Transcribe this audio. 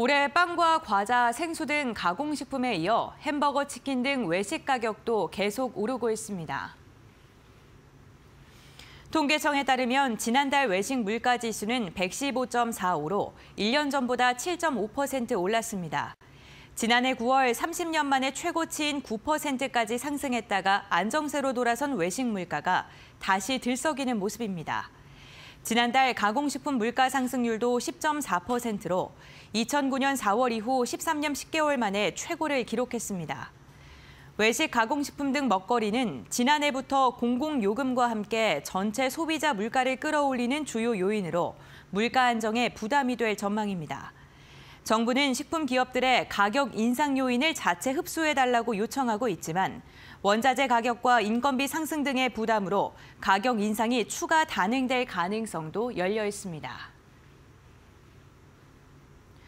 올해 빵과 과자, 생수 등 가공식품에 이어 햄버거, 치킨 등 외식 가격도 계속 오르고 있습니다. 통계청에 따르면 지난달 외식 물가 지수는 115.45로 1년 전보다 7.5% 올랐습니다. 지난해 9월 30년 만에 최고치인 9%까지 상승했다가 안정세로 돌아선 외식 물가가 다시 들썩이는 모습입니다. 지난달 가공식품 물가 상승률도 10.4%로 2009년 4월 이후 13년 10개월 만에 최고를 기록했습니다. 외식 가공식품 등 먹거리는 지난해부터 공공요금과 함께 전체 소비자 물가를 끌어올리는 주요 요인으로 물가 안정에 부담이 될 전망입니다. 정부는 식품 기업들의 가격 인상 요인을 자체 흡수해달라고 요청하고 있지만 원자재 가격과 인건비 상승 등의 부담으로 가격 인상이 추가 단행될 가능성도 열려 있습니다.